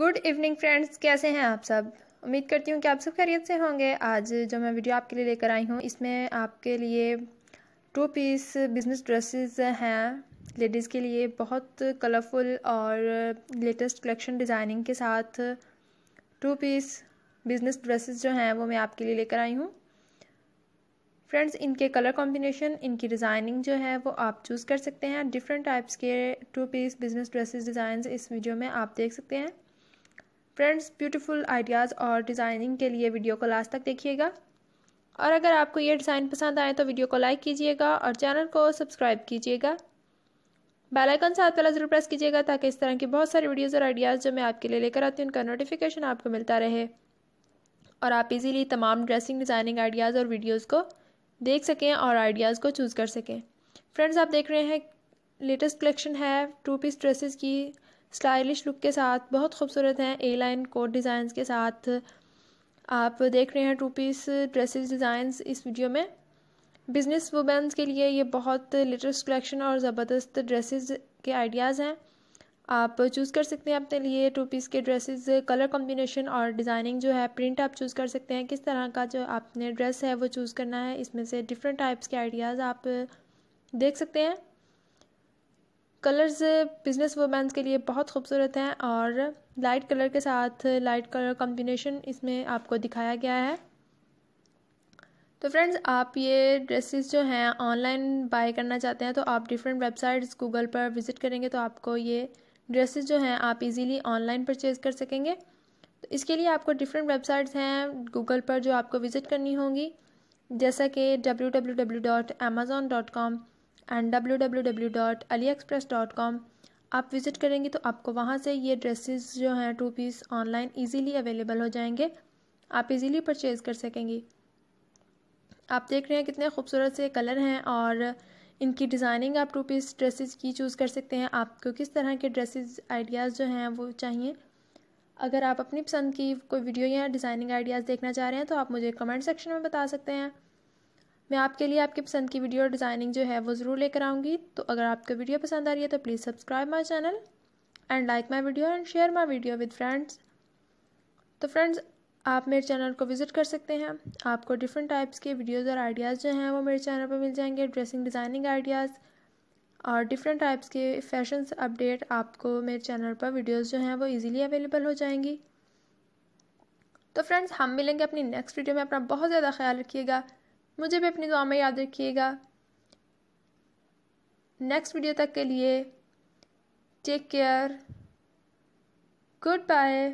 good evening friends कैसे हैं आप सब उम्मीद करती हूँ कि आप सब खैरियत से होंगे आज जो मैं वीडियो आपके लिए लेकर आई हूँ इसमें आपके लिए टू पीस बिजनेस ड्रेसेस हैं लेडीज़ के लिए बहुत कलरफुल और लेटेस्ट कलेक्शन डिज़ाइनिंग के साथ टू पीस बिजनेस ड्रेसेस जो हैं वो मैं आपके लिए लेकर आई हूँ फ्रेंड्स इनके कलर कॉम्बिनेशन इनकी डिज़ाइनिंग जो है वो आप चूज़ कर सकते हैं डिफरेंट टाइप्स के two piece business dresses design इस वीडियो में आप देख सकते हैं फ्रेंड्स ब्यूटीफुल आइडियाज़ और डिज़ाइनिंग के लिए वीडियो को लास्ट तक देखिएगा और अगर आपको ये डिज़ाइन पसंद आए तो वीडियो को लाइक कीजिएगा और चैनल को सब्सक्राइब कीजिएगा बेल आइकन साथ वाला जरूर प्रेस कीजिएगा ताकि इस तरह की बहुत सारी वीडियोज़ और आइडियाज़ जो मैं आपके लिए लेकर आती हूँ उनका नोटिफिकेशन आपको मिलता रहे और आप इजीली तमाम ड्रेसिंग डिज़ाइनिंग आइडियाज़ और वीडियोज़ को देख सकें और आइडियाज़ को चूज़ कर सकें फ्रेंड्स आप देख रहे हैं लेटेस्ट कलेक्शन है टू पीस ड्रेसेस की स्टाइलिश लुक के साथ बहुत खूबसूरत हैं ए लाइन कोट डिज़ाइंस के साथ आप देख रहे हैं टू पीस ड्रेसेस डिज़ाइंस इस वीडियो में बिज़नेस वुमेंस के लिए ये बहुत लेटेस्ट कलेक्शन और ज़बरदस्त ड्रेसेस के आइडियाज़ हैं आप चूज़ कर सकते हैं अपने लिए टू पीस के ड्रेसेस कलर कॉम्बिनेशन और डिज़ाइनिंग जो है प्रिंट आप चूज़ कर सकते हैं किस तरह का जो आपने ड्रेस है वो चूज़ करना है इसमें से डिफरेंट टाइप्स के आइडियाज़ आप देख सकते हैं कलर्स बिजनेस वूमेंस के लिए बहुत खूबसूरत हैं और लाइट कलर के साथ लाइट कलर कॉम्बिनेशन इसमें आपको दिखाया गया है तो फ्रेंड्स आप ये ड्रेसेस जो हैं ऑनलाइन बाय करना चाहते हैं तो आप डिफरेंट वेबसाइट्स गूगल पर विज़िट करेंगे तो आपको ये ड्रेसेस जो हैं आप इजीली ऑनलाइन परचेज़ कर सकेंगे तो इसके लिए आपको डिफरेंट वेबसाइट्स हैं गूगल पर जो आपको विज़िट करनी होगी जैसा कि W W W dot Amazon dot com and W W W dot AliExpress dot com आप विज़िट करेंगे तो आपको वहाँ से ये ड्रेसेस जो हैं two piece online easily available हो जाएंगे आप इजीली परचेज कर सकेंगी आप देख रहे हैं कितने खूबसूरत से कलर हैं और इनकी डिज़ाइनिंग आप टू पीस ड्रेसेस की चूज़ कर सकते हैं आपको किस तरह के ड्रेसेस आइडियाज़ जो हैं वो चाहिए अगर आप अपनी पसंद की कोई वीडियो या डिज़ाइनिंग आइडियाज़ देखना चाह रहे हैं तो आप मुझे कमेंट सेक्शन में बता सकते हैं मैं आपके लिए आपकी पसंद की वीडियो और डिज़ाइनिंग जो है वो ज़रूर लेकर आऊँगी तो अगर आपको वीडियो पसंद आ रही है तो please subscribe my channel and like my video and share my video with friends तो फ्रेंड्स आप मेरे चैनल को विज़िट कर सकते हैं आपको डिफरेंट टाइप्स के वीडियोज़ और आइडियाज़ जो हैं वो मेरे चैनल पर मिल जाएंगे ड्रेसिंग डिज़ाइनिंग आइडियाज़ और डिफरेंट टाइप्स के फैशन अपडेट आपको मेरे चैनल पर वीडियोज़ जो हैं वो ईज़िली अवेलेबल हो जाएंगी तो फ्रेंड्स हम मिलेंगे अपनी नेक्स्ट वीडियो में अपना बहुत ज़्यादा ख्याल रखिएगा मुझे भी अपनी दुआ में याद रखिएगा नेक्स्ट वीडियो तक के लिए टेक केयर गुड बाय